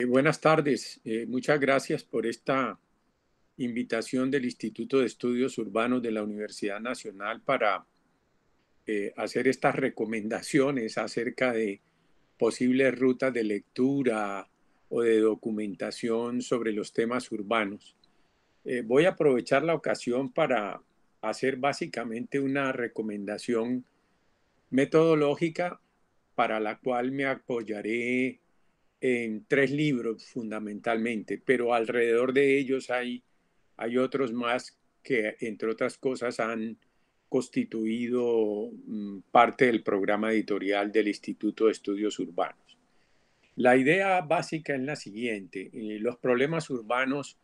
Eh, buenas tardes, eh, muchas gracias por esta invitación del Instituto de Estudios Urbanos de la Universidad Nacional para eh, hacer estas recomendaciones acerca de posibles rutas de lectura o de documentación sobre los temas urbanos. Eh, voy a aprovechar la ocasión para hacer básicamente una recomendación metodológica para la cual me apoyaré en tres libros fundamentalmente, pero alrededor de ellos hay, hay otros más que, entre otras cosas, han constituido mm, parte del programa editorial del Instituto de Estudios Urbanos. La idea básica es la siguiente, eh, los problemas urbanos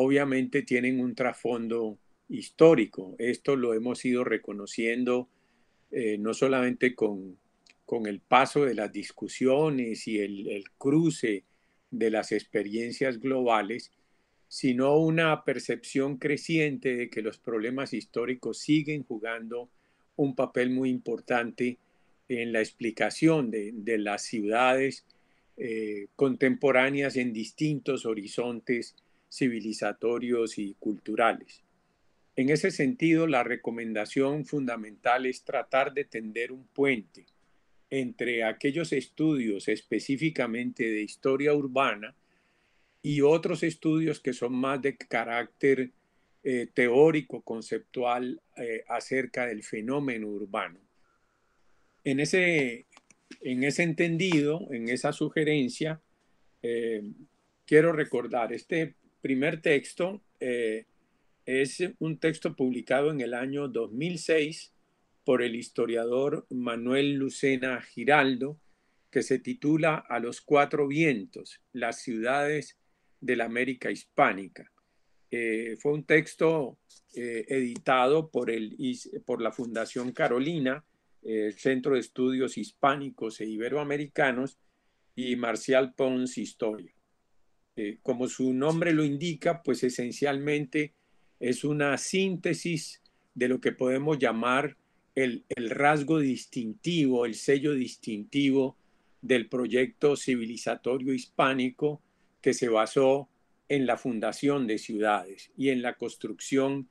obviamente tienen un trasfondo histórico. Esto lo hemos ido reconociendo eh, no solamente con, el paso de las discusiones y el, cruce de las experiencias globales, sino una percepción creciente de que los problemas históricos siguen jugando un papel muy importante en la explicación de, las ciudades eh, contemporáneas en distintos horizontes civilizatorios y culturales. En ese sentido, la recomendación fundamental es tratar de tender un puente entre aquellos estudios específicamente de historia urbana y otros estudios que son más de carácter eh, teórico, conceptual eh, acerca del fenómeno urbano. En ese, en ese entendido, en esa sugerencia, eh, quiero recordar, este primer texto eh, es un texto publicado en el año 2006 por el historiador Manuel Lucena Giraldo, que se titula A los cuatro vientos, las ciudades de la América hispánica. Eh, fue un texto eh, editado por, el, por la Fundación Carolina, el Centro de Estudios Hispánicos e Iberoamericanos, y Marcial Pons Historia. Eh, como su nombre lo indica, pues esencialmente es una síntesis de lo que podemos llamar el, el rasgo distintivo, el sello distintivo del proyecto civilizatorio hispánico que se basó en la fundación de ciudades y en la construcción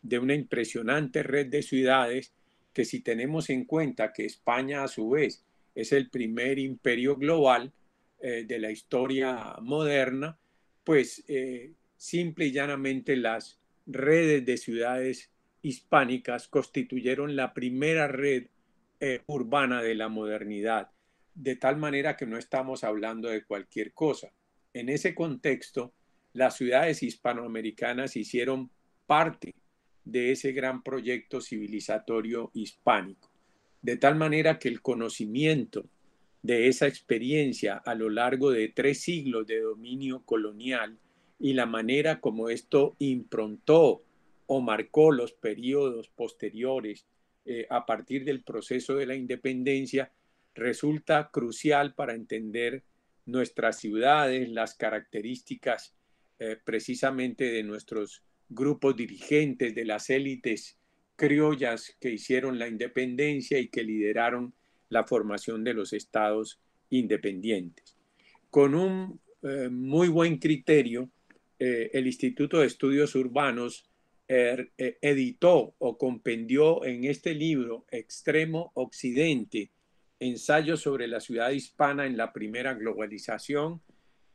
de una impresionante red de ciudades que si tenemos en cuenta que España a su vez es el primer imperio global, eh, de la historia moderna, pues eh, simple y llanamente las redes de ciudades hispánicas constituyeron la primera red eh, urbana de la modernidad, de tal manera que no estamos hablando de cualquier cosa. En ese contexto, las ciudades hispanoamericanas hicieron parte de ese gran proyecto civilizatorio hispánico, de tal manera que el conocimiento de esa experiencia a lo largo de tres siglos de dominio colonial y la manera como esto improntó o marcó los periodos posteriores eh, a partir del proceso de la independencia, resulta crucial para entender nuestras ciudades, las características eh, precisamente de nuestros grupos dirigentes, de las élites criollas que hicieron la independencia y que lideraron la formación de los estados independientes. Con un eh, muy buen criterio, eh, el Instituto de Estudios Urbanos er, eh, editó o compendió en este libro, Extremo Occidente, ensayos sobre la ciudad hispana en la primera globalización,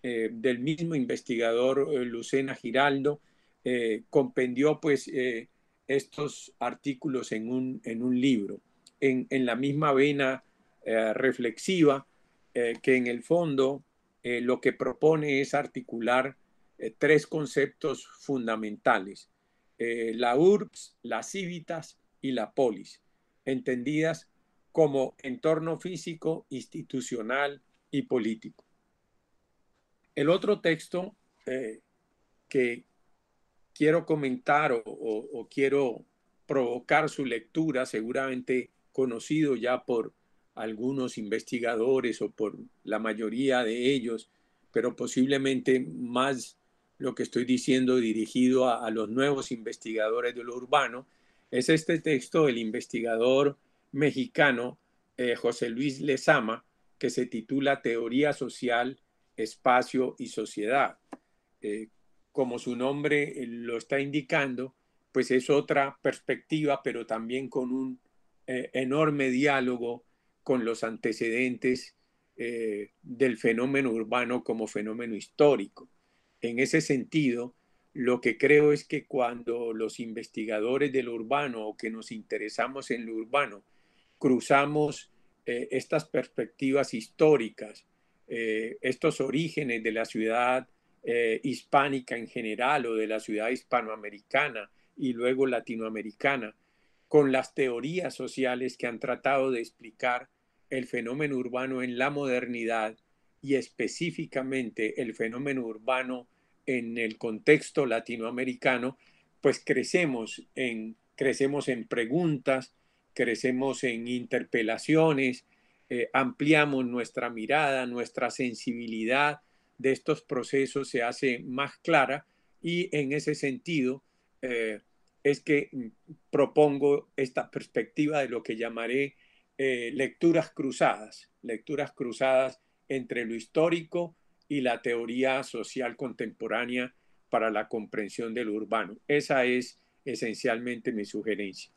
del mismo investigador Lucena Giraldo, compendió pues estos artículos un, en un libro en, la misma vena eh, reflexiva, eh, que en el fondo eh, lo que propone es articular tres conceptos fundamentales, la URPS, las cívitas y la polis, entendidas como entorno físico, institucional y político. El otro texto que quiero comentar o, o quiero provocar su lectura, seguramente conocido ya por algunos investigadores o por la mayoría de ellos, pero posiblemente más lo que estoy diciendo dirigido a, los nuevos investigadores de lo urbano, es este texto del investigador mexicano eh, José Luis Lezama, que se titula Teoría Social, Espacio y Sociedad. Eh, como su nombre eh, lo está indicando, pues es otra perspectiva, pero también con un eh, enorme diálogo con los antecedentes eh, del fenómeno urbano como fenómeno histórico. En ese sentido, lo que creo es que cuando los investigadores del urbano o que nos interesamos en lo urbano cruzamos eh, estas perspectivas históricas, estos orígenes de la ciudad hispánica en general o de la ciudad hispanoamericana y luego latinoamericana con las teorías sociales que han tratado de explicar el fenómeno urbano en la modernidad y específicamente el fenómeno urbano en el contexto latinoamericano, pues crecemos en, crecemos en preguntas, crecemos en interpelaciones, eh, ampliamos nuestra mirada, nuestra sensibilidad de estos procesos se hace más clara y en ese sentido eh, es que mm, propongo esta perspectiva de lo que llamaré eh, lecturas cruzadas, lecturas cruzadas entre lo histórico y la teoría social contemporánea para la comprensión del urbano. Esa es esencialmente mi sugerencia.